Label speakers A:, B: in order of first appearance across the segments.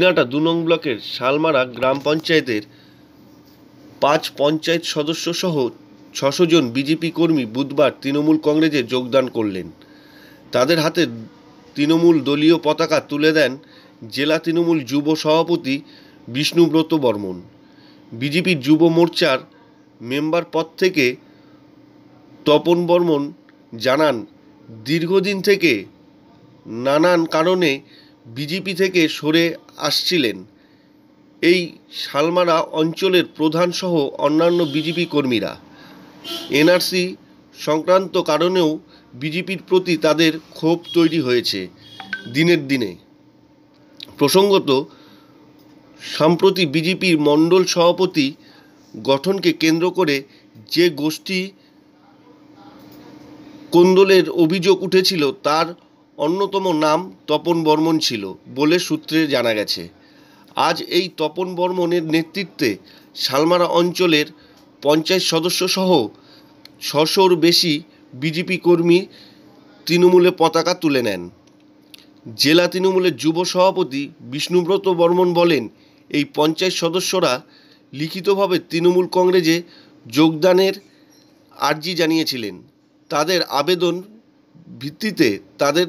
A: দিনাটা দু নং ব্লকের শালমারা গ্রাম পঞ্চায়েতের পাঁচ পঞ্চায়েত সদস্য সহ ছশো জন বিজেপি কর্মী বুধবার তৃণমূল কংগ্রেসে যোগদান করলেন তাদের হাতে তৃণমূল দলীয় পতাকা তুলে দেন জেলা তৃণমূল যুব সভাপতি বিষ্ণুব্রত বর্মন বিজেপির যুব মোর্চার মেম্বার পদ থেকে তপন বর্মন জানান দীর্ঘদিন থেকে নানান কারণে বিজেপি থেকে সরে আসছিলেন এই শালমারা অঞ্চলের প্রধানসহ অন্যান্য বিজেপি কর্মীরা এনআরসি সংক্রান্ত কারণেও বিজেপির প্রতি তাদের ক্ষোভ তৈরি হয়েছে দিনের দিনে প্রসঙ্গত সম্প্রতি বিজেপির মণ্ডল সভাপতি গঠনকে কেন্দ্র করে যে গোষ্ঠী কোন্দলের অভিযোগ উঠেছিল তার অন্যতম নাম তপন বর্মন ছিল বলে সূত্রে জানা গেছে আজ এই তপন বর্মনের নেতৃত্বে সালমারা অঞ্চলের পঞ্চায়েত সদস্যসহ ছশোর বেশি বিজেপি কর্মী তৃণমূলে পতাকা তুলে নেন জেলা তৃণমূলের যুব সভাপতি বিষ্ণুব্রত বর্মন বলেন এই পঞ্চায়েত সদস্যরা লিখিতভাবে তৃণমূল কংগ্রেসে যোগদানের আর্জি জানিয়েছিলেন তাদের আবেদন ভিত্তিতে তাদের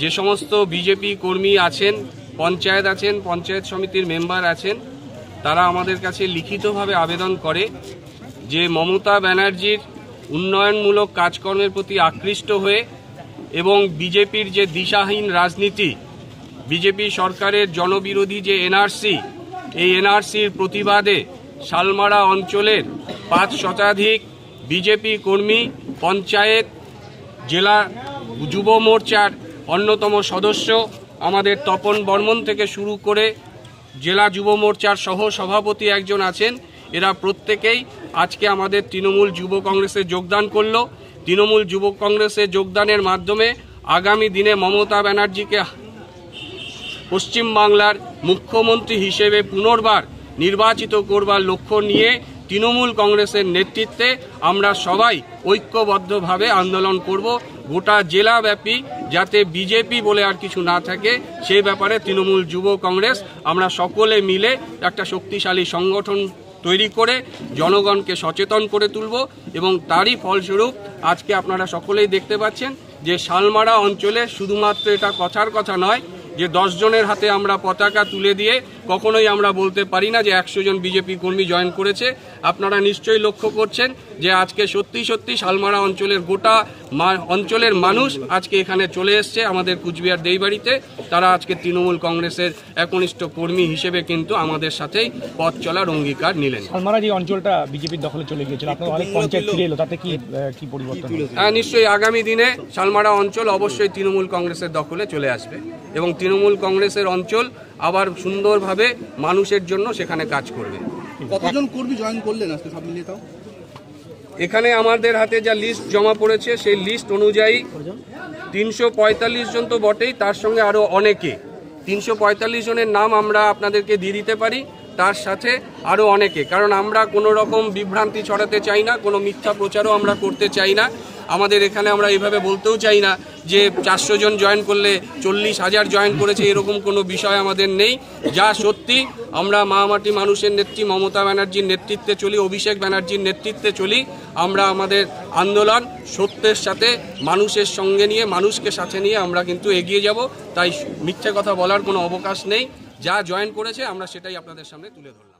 B: যে সমস্ত বিজেপি কর্মী আছেন পঞ্চায়েত আছেন পঞ্চায়েত সমিতির মেম্বার আছেন তারা আমাদের কাছে লিখিতভাবে আবেদন করে যে মমতা ব্যানার্জির উন্নয়নমূলক কাজকর্মের প্রতি আকৃষ্ট হয়ে এবং বিজেপির যে দিশাহীন রাজনীতি বিজেপি সরকারের জনবিরোধী যে এনআরসি এই এনআরসির প্রতিবাদে শালমারা অঞ্চলের পাঁচ শতাধিক বিজেপি কর্মী পঞ্চায়েত জেলা যুব মোর্চার অন্যতম সদস্য আমাদের তপন বর্মন থেকে শুরু করে জেলা যুব মোর্চার সহ সভাপতি একজন আছেন এরা প্রত্যেকেই আজকে আমাদের তৃণমূল যুব কংগ্রেসে যোগদান করলো তৃণমূল যুব কংগ্রেসে যোগদানের মাধ্যমে আগামী দিনে মমতা ব্যানার্জিকে পশ্চিমবাংলার মুখ্যমন্ত্রী হিসেবে পুনর্বার নির্বাচিত করবার লক্ষ্য নিয়ে তৃণমূল কংগ্রেসের নেতৃত্বে আমরা সবাই ঐক্যবদ্ধভাবে আন্দোলন করব গোটা জেলাব্যাপী যাতে বিজেপি বলে আর কিছু না থাকে সেই ব্যাপারে তৃণমূল যুব কংগ্রেস আমরা সকলে মিলে একটা শক্তিশালী সংগঠন তৈরি করে জনগণকে সচেতন করে তুলব এবং তারই ফলস্বরূপ আজকে আপনারা সকলেই দেখতে পাচ্ছেন যে শালমারা অঞ্চলে শুধুমাত্র এটা কথার কথা নয় যে দশ জনের হাতে আমরা পতাকা তুলে দিয়ে কখনোই আমরা বলতে পারি না যে একশো জন বিজেপি কর্মী জয়েন করেছে আপনারা নিশ্চয়ই লক্ষ্য করছেন যে আজকে সত্যি সত্যি শালমারা অঞ্চলের গোটা অঞ্চলের মানুষ আজকে এখানে চলে এসছে আমাদের কুচবিহার দেইবাড়িতে তারা আজকে তৃণমূল কংগ্রেসের একনিষ্ঠ কর্মী হিসেবে কিন্তু আমাদের সাথেই পথ চলার অঙ্গীকার নিলেন শালমারা যে অঞ্চলটা বিজেপির দখলে চলে গিয়েছিল তাতে কি কি পরিবর্তন হ্যাঁ নিশ্চয়ই আগামী দিনে শালমারা অঞ্চল অবশ্যই তৃণমূল কংগ্রেসের দখলে চলে আসবে এবং তৃণমূল কংগ্রেসের অঞ্চল আবার সুন্দরভাবে মানুষের জন্য সেখানে কাজ করবে কতজন কর্মী জয়েন করলেন আজকে সব মিলিয়ে তাও এখানে আমাদের হাতে যা লিস্ট জমা পড়েছে সেই লিস্ট অনুযায়ী তিনশো জন তো বটেই তার সঙ্গে আরও অনেকে তিনশো পঁয়তাল্লিশ জনের নাম আমরা আপনাদেরকে দিয়ে দিতে পারি তার সাথে আরও অনেকে কারণ আমরা কোনো রকম বিভ্রান্তি ছড়াতে চাই না কোনো মিথ্যা প্রচারও আমরা করতে চাই না আমাদের এখানে আমরা এইভাবে বলতেও চাই না যে চারশো জন জয়েন করলে চল্লিশ হাজার জয়েন করেছে এরকম কোনো বিষয় আমাদের নেই যা সত্যি আমরা মামাটি মানুষের নেত্রী মমতা ব্যানার্জির নেতৃত্বে চলি অভিষেক ব্যানার্জির নেতৃত্বে চলি আমরা আমাদের আন্দোলন সত্যের সাথে মানুষের সঙ্গে নিয়ে মানুষকে সাথে নিয়ে আমরা কিন্তু এগিয়ে যাব
A: তাই মিথ্যে কথা বলার
B: কোনো অবকাশ নেই যা জয়েন করেছে আমরা সেটাই আপনাদের সামনে তুলে ধরলাম